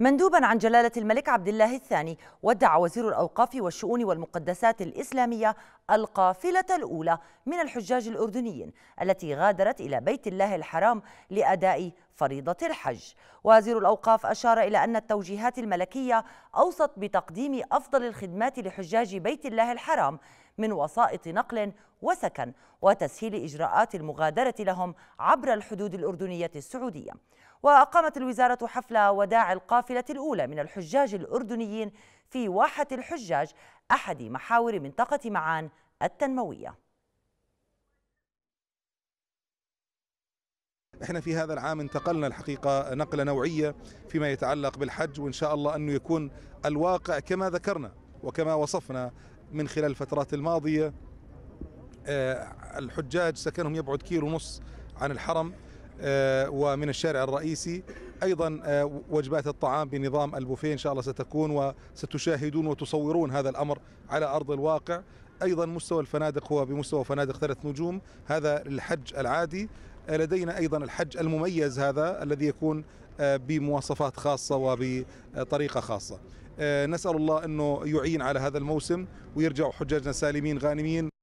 مندوبا عن جلالة الملك عبد الله الثاني ودع وزير الأوقاف والشؤون والمقدسات الإسلامية القافلة الأولى من الحجاج الأردنيين التي غادرت إلى بيت الله الحرام لأداء فريضة الحج وزير الأوقاف أشار إلى أن التوجيهات الملكية أوصت بتقديم أفضل الخدمات لحجاج بيت الله الحرام من وسائط نقل وسكن وتسهيل إجراءات المغادرة لهم عبر الحدود الأردنية السعودية وأقامت الوزارة حفل وداع القافلة الأولى من الحجاج الأردنيين في واحة الحجاج أحد محاور منطقة معان التنموية احنا في هذا العام انتقلنا الحقيقة نقلة نوعية فيما يتعلق بالحج وإن شاء الله أنه يكون الواقع كما ذكرنا وكما وصفنا من خلال الفترات الماضية آه، الحجاج سكنهم يبعد كيلو ونص عن الحرم آه، ومن الشارع الرئيسي ايضا آه، وجبات الطعام بنظام البوفيه ان شاء الله ستكون وستشاهدون وتصورون هذا الامر على ارض الواقع ايضا مستوى الفنادق هو بمستوى فنادق ثلاث نجوم هذا الحج العادي لدينا ايضا الحج المميز هذا الذي يكون بمواصفات خاصه وبطريقه خاصه آه، نسال الله انه يعين على هذا الموسم ويرجعوا حجاجنا سالمين غانمين